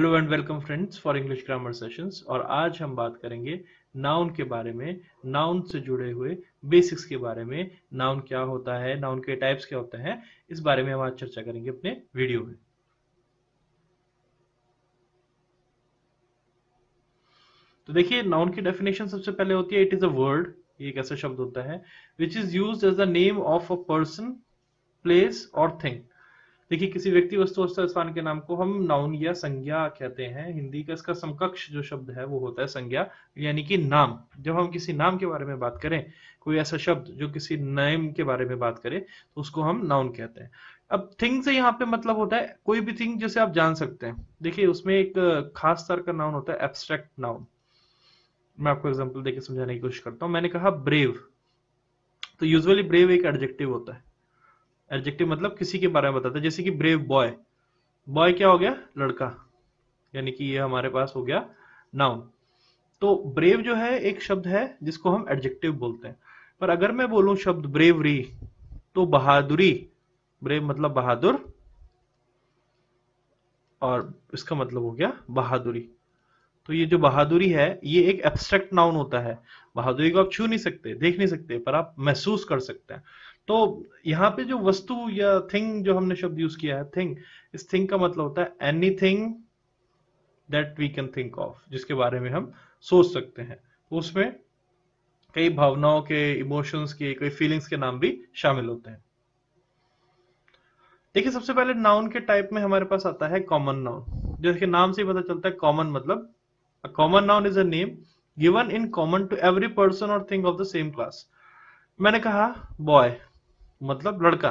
Hello and welcome friends for English grammar sessions और आज हम बात करेंगे नाउन के बारे में नाउन से जुड़े हुए बेसिक्स के बारे में नाउन क्या होता है नाउन के टाइप्स क्या होते हैं इस बारे में हम आज चर्चा करेंगे अपने वीडियो में तो देखिए नाउन की डेफिनेशन सबसे पहले होती है इट इज अ वर्ड एक ऐसा शब्द होता है which is use as the name of a person place और थिंग देखिए किसी व्यक्ति वस्तु अवस्था स्थान के नाम को हम नाउन या संज्ञा कहते हैं हिंदी का इसका समकक्ष जो शब्द है वो होता है संज्ञा यानी कि नाम जब हम किसी नाम के बारे में बात करें कोई ऐसा शब्द जो किसी नेम के बारे में बात करें तो उसको हम नाउन कहते हैं अब थिंग से यहाँ पे मतलब होता है कोई भी थिंग जैसे आप जान सकते हैं देखिए उसमें एक खास तरह का नाउन होता है एब्स्ट्रैक्ट नाउन मैं आपको एग्जाम्पल देकर समझाने की कोशिश करता हूँ मैंने कहा ब्रेव तो यूजुअली ब्रेव एक एडजेक्टिव होता है एडजेक्टिव मतलब किसी के बारे में बताता है जैसे कि ब्रेव बॉय बॉय क्या हो गया लड़का यानी कि ये हमारे पास हो गया नाउन तो ब्रेव जो है एक शब्द है जिसको हम एडजेक्टिव बोलते हैं पर अगर मैं बोलूं शब्द ब्रेवरी तो बहादुरी ब्रेव मतलब बहादुर और इसका मतलब हो गया बहादुरी तो ये जो बहादुरी है ये एक एब्स्ट्रैक्ट नाउन होता है बहादुरी को आप छू नहीं सकते देख नहीं सकते पर आप महसूस कर सकते हैं तो यहाँ पे जो वस्तु या थिंग जो हमने शब्द यूज किया है थिंग इस थिंग का मतलब होता है anything that we can think of जिसके बारे में हम सोच सकते हैं उसमें कई भावनाओं के इमोशंस के कई फीलिंग्स के नाम भी शामिल होते हैं देखिए सबसे पहले नाउन के टाइप में हमारे पास आता है कॉमन नाउन जिसके नाम से पता चलता है कॉमन मतलब common noun is a name given in common to every person और thing of the same class मैंने कहा बॉय मतलब लड़का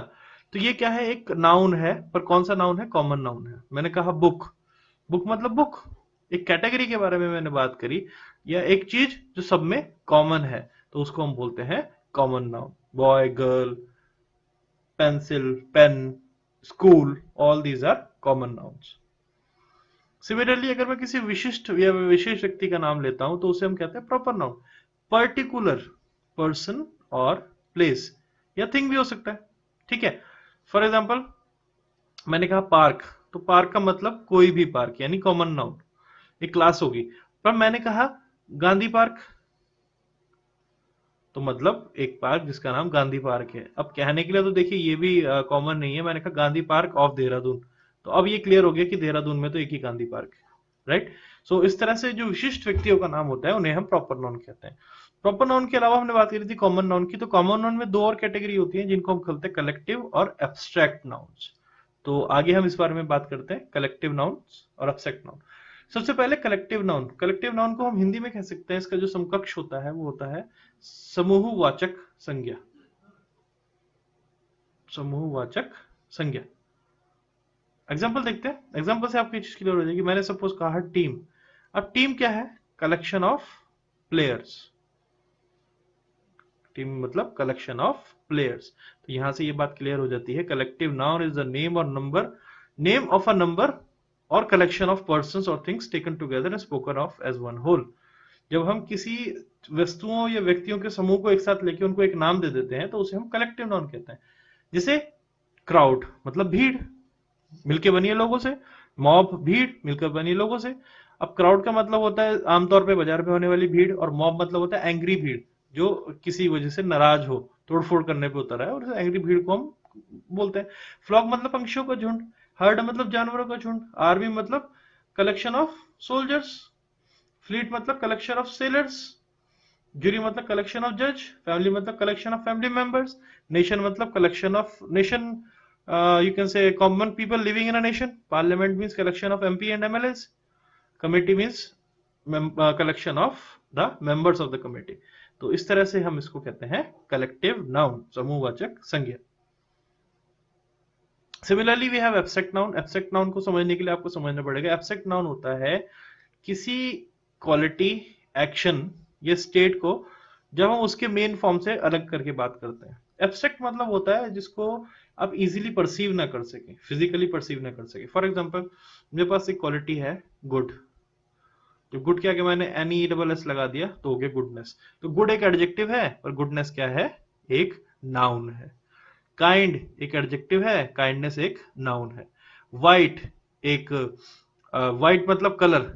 तो ये क्या है एक नाउन है पर कौन सा नाउन है कॉमन नाउन है मैंने कहा बुक बुक मतलब बुक एक कैटेगरी के बारे में मैंने बात करी या एक चीज जो सब में कॉमन है तो उसको हम बोलते हैं common noun boy girl pencil pen school all these are common nouns similarly अगर मैं किसी विशिष्ट या विशेष व्यक्ति का नाम लेता हूं तो उसे हम कहते हैं प्रॉपर नाउन पर्टिकुलर पर्सन और प्लेस या थिंग भी हो सकता है ठीक है फॉर एग्जाम्पल मैंने कहा पार्क तो पार्क का मतलब कोई भी पार्क यानी कॉमन नाउन एक क्लास होगी पर मैंने कहा गांधी पार्क तो मतलब एक पार्क जिसका नाम गांधी पार्क है अब कहने के लिए तो देखिए ये भी कॉमन uh, नहीं है मैंने कहा गांधी पार्क ऑफ देहरादून तो अब ये क्लियर हो गया कि देहरादून में तो एक ही गांधी पार्क है राइट सो so, इस तरह से जो विशिष्ट व्यक्तियों का नाम होता है उन्हें हम प्रॉपर नाउन कहते हैं प्रॉपर नाउन के अलावा हमने बात करी थी कॉमन नाउन की तो कॉमन नाउन में दो और कैटेगरी होती है जिनको हम खोलते हैं कलेक्टिव और एब्स्ट्रैक्ट नाउन तो आगे हम इस बारे में बात करते हैं कलेक्टिव नाउन और एब्स्ट्रैक्ट नाउन सबसे पहले कलेक्टिव नाउन कलेक्टिव नाउन को हम हिंदी में कह सकते हैं इसका जो समकक्ष होता है वो होता है समूह वाचक संज्ञा समूह वाचक संज्ञा एग्जाम्पल देखते हैं एग्जाम्पल से आपकी चीज क्लियर हो जाएगी मैंने सपोज कहा टीम अब टीम क्या है कलेक्शन ऑफ प्लेयर्स टीम मतलब कलेक्शन ऑफ प्लेयर्स तो यहां से ये बात क्लियर हो जाती है collective noun is the name और number name of a number और कलेक्शन ऑफ पर्सन और things taken together and spoken of as one whole जब हम किसी वस्तुओं या व्यक्तियों के समूह को एक साथ लेके उनको एक नाम दे देते हैं तो उसे हम कलेक्टिव नाउन कहते हैं जिसे क्राउड मतलब भीड़ मिलके बनी है लोगों से मॉब भीड़ मिलकर बनी है लोगों से अब क्राउड का मतलब होता है आमतौर पे बाजार पे होने वाली भीड़ और मॉब मतलब होता है एंग्री भीड़ जो किसी वजह से नाराज हो तोड़फोड़ करने पे उतर है और एंग्री भीड़ को हम बोलते हैं फ्लॉक मतलब पंक्षियों का झुंड हर्ड मतलब जानवरों का झुंड आर्मी मतलब कलेक्शन ऑफ सोल्जर्स फ्लीट मतलब कलेक्शन ऑफ सेलर्स जूरी मतलब कलेक्शन ऑफ जज फैमिली मतलब collection of family members nation मतलब collection of nation you can say common people living in a nation parliament means collection of MP and MLAs committee means collection of the members of the committee तो इस तरह से हम इसको कहते हैं collective noun समूहवाचक संज्ञा similarly we have abstract noun abstract noun को समझने के लिए आपको समझना पड़ेगा एब्सेक्ट नाउन होता है किसी क्वालिटी एक्शन या स्टेट को जब हम उसके मेन फॉर्म से अलग करके बात करते हैं एब्स्ट्रैक्ट मतलब होता है जिसको आप इजीली परसीव ना कर सके फिजिकली परसीव ना कर सके फॉर एग्जाम्पल मेरे पास एक क्वालिटी है गुड तो गुड क्या मैंने एन ई डबल एस लगा दिया तो हो गया गुडनेस तो गुड एक एडजेक्टिव है और गुडनेस क्या है एक नाउन है काइंड एक एडजेक्टिव है काइंडनेस एक नाउन है वाइट एक वाइट uh, मतलब कलर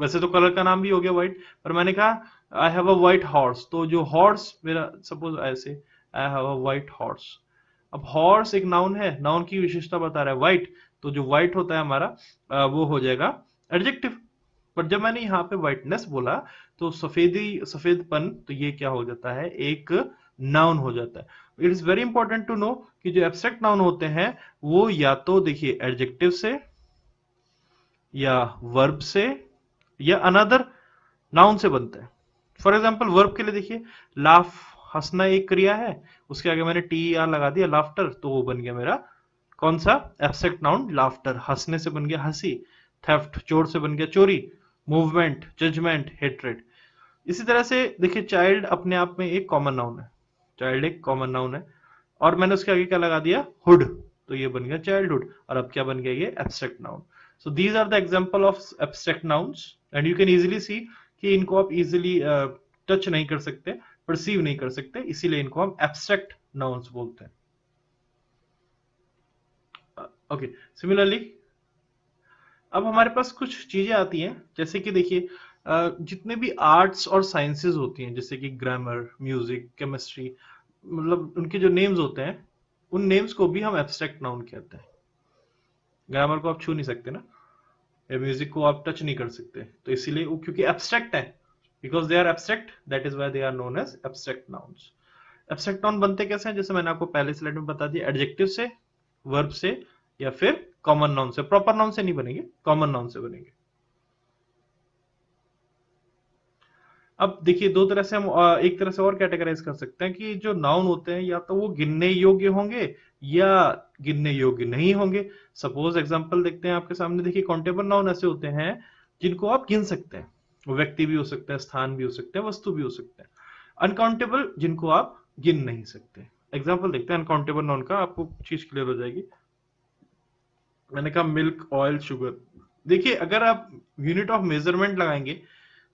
वैसे तो कलर का नाम भी हो गया वाइट पर मैंने कहा I have a white horse तो जो हॉर्स मेरा सपोज ऐसे I have a white horse अब हॉर्स एक नाउन है नाउन की विशेषता बता रहा है वाइट तो जो वाइट होता है हमारा वो हो जाएगा एडजेक्टिव पर जब मैंने यहाँ पे व्हाइटनेस बोला तो सफेदी सफेदपन तो ये क्या हो जाता है एक नाउन हो जाता है it is very important to know कि जो एब्स्ट्रैक्ट नाउन होते हैं वो या तो देखिए एडजेक्टिव से या वर्ब से या अनदर नाउन से बनते हैं फॉर एग्जाम्पल वर्ब के लिए देखिए लाफ हंसना एक क्रिया है उसके आगे मैंने टी आर लगा दिया लाफ्टर तो वो बन गया मेरा कौन सा एब्सेक्ट नाउन लाफ्टर हंसने से बन गया हंसी थेफ्ट चोर से बन गया चोरी मूवमेंट जजमेंट हेट्रेड इसी तरह से देखिए चाइल्ड अपने आप में एक कॉमन नाउन है चाइल्ड एक कॉमन नाउन है और मैंने उसके आगे क्या लगा दिया हुड तो ये बन गया चाइल्डहुड और अब क्या बन गया ये abstract noun so these are the example of abstract nouns and you can easily see कि इनको आप इजिली टच नहीं कर सकते परसीव नहीं कर सकते इसीलिए इनको हम एब्स्ट्रैक्ट नाउन्स बोलते हैं ओके सिमिलरली अब हमारे पास कुछ चीजें आती हैं जैसे कि देखिए जितने भी आर्ट्स और साइंसेज होती हैं जैसे कि ग्रामर म्यूजिक केमिस्ट्री मतलब उनके जो नेम्स होते हैं उन नेम्स को भी हम एब्स्ट्रैक्ट नाउन कहते हैं ग्रामर को आप छू नहीं सकते ना या म्यूजिक को आप टच नहीं कर सकते तो इसीलिए वो क्योंकि एब्स्ट्रैक्ट है because they are abstract that is why they are known as abstract nouns abstract noun बनते कैसे हैं जैसे मैंने आपको पहले स्लाइड में बता दिया एडजेक्टिव से वर्ब से या फिर कॉमन नाउन से प्रॉपर नाउन से नहीं बनेंगे कॉमन नाउन से बनेंगे अब देखिए दो तरह से हम एक तरह से और कैटेगराइज कर सकते हैं कि जो नाउन होते हैं या तो वो गिनने योग्य होंगे या गिनने योग्य नहीं होंगे सपोज एग्जांपल देखते हैं आपके सामने देखिए काउंटेबल नाउन ऐसे होते हैं जिनको आप गिन सकते हैं व्यक्ति भी हो सकता है स्थान भी हो सकते हैं वस्तु भी हो सकते हैं अनकाउंटेबल जिनको आप गिन नहीं सकते एग्जाम्पल देखते हैं अनकाउंटेबल नाउन का आपको चीज क्लियर हो जाएगी मैंने कहा मिल्क ऑयल शुगर देखिए अगर आप यूनिट ऑफ मेजरमेंट लगाएंगे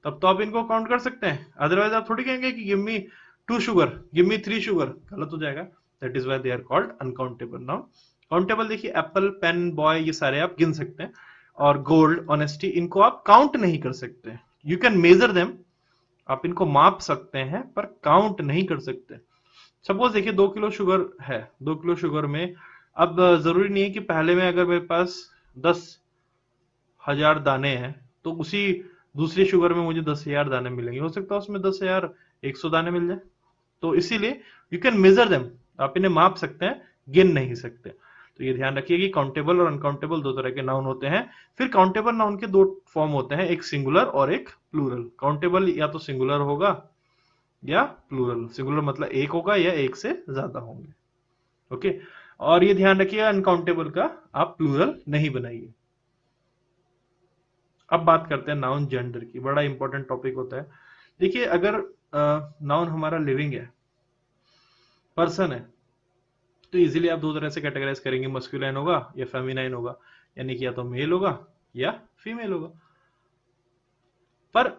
तब तो आप इनको काउंट कर सकते हैं अदरवाइज आप थोड़ी कहेंगे कि give me two sugar give me three sugar गलत हो जाएगा that is why they are called uncountable noun countable देखिए एप्पल पेन बॉय ये सारे आप गिन सकते हैं और गोल्ड ऑनेस्टी इनको आप काउंट नहीं कर सकते यू कैन मेजर देम आप इनको माप सकते हैं पर काउंट नहीं कर सकते सपोज देखिए दो किलो शुगर है दो किलो शुगर में अब ज़रूरी नहीं है कि पहले में अगर मेरे पास दस हजार दाने हैं तो उसी दूसरे शुगर में मुझे दस हजार दाने मिलेंगे हो सकता है उसमें दस हजार एक सौ दाने मिल जाए तो इसीलिए यू कैन मेजर देम आप इन्हें माप सकते हैं गिन नहीं सकते तो ये ध्यान रखिए कि काउंटेबल और अनकाउंटेबल दो तरह के नाउन होते हैं फिर काउंटेबल नाउन के दो फॉर्म होते हैं एक सिंगुलर और एक प्लूरल काउंटेबल या तो सिंगुलर होगा या प्लूरल सिंगुलर मतलब एक होगा या एक से ज्यादा होंगे ओके okay? और ये ध्यान रखिए अनकाउंटेबल का आप प्लूरल नहीं बनाइए अब बात करते हैं नाउन जेंडर की बड़ा इंपॉर्टेंट टॉपिक होता है देखिए अगर नाउन हमारा लिविंग है पर्सन है तो इजीली आप दो तरह से कैटेगराइज करेंगे मस्कुलाइन होगा या फेमिनाइन होगा यानी कि या तो मेल होगा या फीमेल होगा पर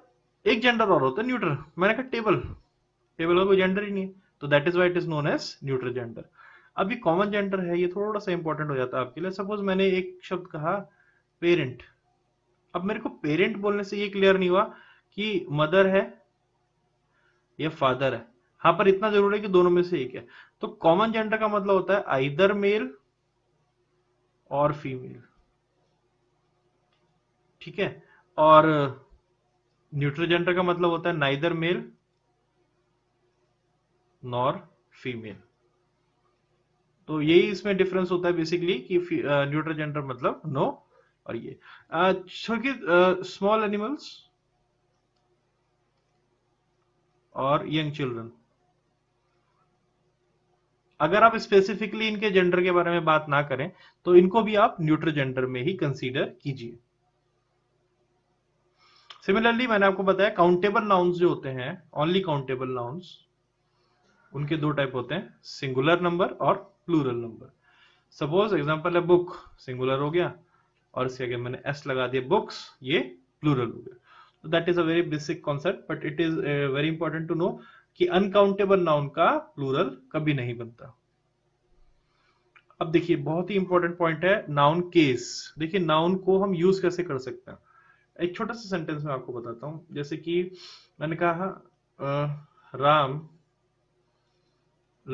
एक जेंडर और होता है न्यूट्रल मैंने कहा टेबल टेबल का कोई जेंडर ही नहीं है तो that is why it is known as neutral gender अभी कॉमन जेंडर है ये थोड़ा सा इंपॉर्टेंट हो जाता है आपके लिए सपोज मैंने एक शब्द कहा पेरेंट अब मेरे को पेरेंट बोलने से ये क्लियर नहीं हुआ कि मदर है या फादर है हाँ पर इतना जरूर है कि दोनों में से एक है तो कॉमन जेंडर का मतलब होता है आइदर मेल और फीमेल ठीक है और न्यूट्रल जेंडर का मतलब होता है नाइदर मेल नॉर फीमेल तो यही इसमें डिफरेंस होता है बेसिकली कि न्यूट्रल जेंडर मतलब नो और ये स्मॉल एनिमल्स और यंग चिल्ड्रन अगर आप स्पेसिफिकली इनके जेंडर के बारे में बात ना करें तो इनको भी आप न्यूट्रल जेंडर में ही कंसीडर कीजिए सिमिलरली मैंने आपको बताया काउंटेबल नाउन्स जो होते हैं ओनली काउंटेबल नाउन्स उनके दो टाइप होते हैं सिंगुलर नंबर और प्लूरल नंबर सपोज एग्जाम्पल है बुक सिंगुलर हो गया और इसके आगे मैंने एस लगा दिया बुक्स ये प्लूरल हो गया तो that is a very basic concept but it is very important to know कि अनकाउंटेबल नाउन का प्लूरल कभी नहीं बनता अब देखिए बहुत ही इंपॉर्टेंट पॉइंट है नाउन केस देखिए नाउन को हम यूज कैसे कर सकते हैं एक छोटा सा सेंटेंस में आपको बताता हूं जैसे कि मैंने कहा आ, राम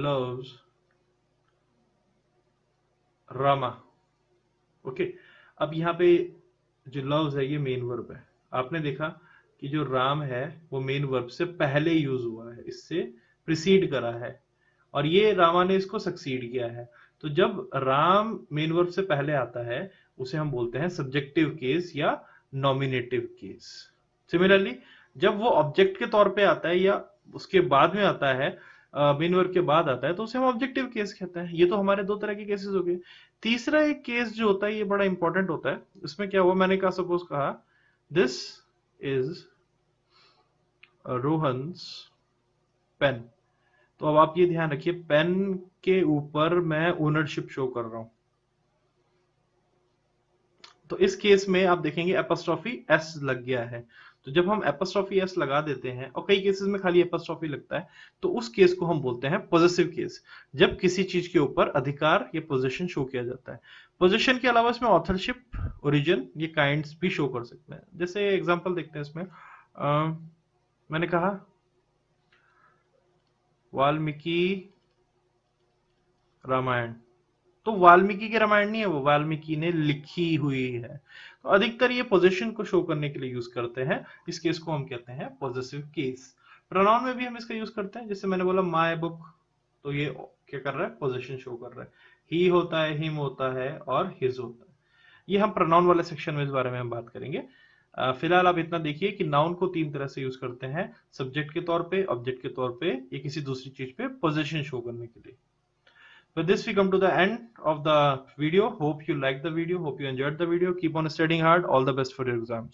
लव्स रामा ओके अब यहाँ पे जो लव है ये मेन वर्ब है आपने देखा कि जो राम है वो मेन वर्ब से पहले यूज हुआ है इससे प्रिसीड करा है और ये रामा ने इसको सक्सीड किया है तो जब राम मेन वर्ब से पहले आता है उसे हम बोलते हैं सब्जेक्टिव केस या नॉमिनेटिव केस सिमिलरली जब वो ऑब्जेक्ट के तौर पे आता है या उसके बाद में आता है मेन वर्ब के बाद आता है तो उसे हम ऑब्जेक्टिव केस कहते हैं ये तो हमारे दो तरह के केसेस हो गए तीसरा एक केस जो होता है ये बड़ा इंपॉर्टेंट होता है इसमें क्या हुआ मैंने कहा सपोज कहा दिस इज रोहन पेन तो अब आप ये ध्यान रखिए पेन के ऊपर मैं ओनरशिप शो कर रहा हूं तो इस केस में आप देखेंगे एपोस्ट्रॉफी एस लग गया है तो जब हम एपस्ट्रॉफी एस लगा देते हैं और कई केसेस में खाली एपस्ट्रॉफी लगता है तो उस केस को हम बोलते हैं पोजेसिव केस जब किसी चीज के ऊपर अधिकार या पोजिशन शो किया जाता है पोजिशन के अलावा इसमें ऑथरशिप ओरिजिन ये काइंड भी शो कर सकते हैं जैसे एग्जाम्पल देखते हैं इसमें आ, मैंने कहा वाल्मीकि रामायण तो वाल्मीकि की रामायण नहीं है वो वाल्मीकि ने लिखी हुई है तो अधिकतर ये पोजिशन को शो करने के लिए यूज करते हैं इस केस को हम कहते हैं पॉजिटिव केस प्रोनाउन में भी हम इसका यूज करते हैं जैसे मैंने बोला माई बुक तो ये क्या कर रहा है पोजिशन शो कर रहा है ही होता है हिम होता है और हिज होता है ये हम प्रोनाउन वाले सेक्शन में इस बारे में हम बात करेंगे फिलहाल आप इतना देखिए कि नाउन को तीन तरह से यूज करते हैं सब्जेक्ट के तौर पे ऑब्जेक्ट के तौर पे या किसी दूसरी चीज पे पोजिशन शो करने के लिए with this we come to the end of the video hope you liked the video hope you enjoyed the video keep on studying hard all the best for your exams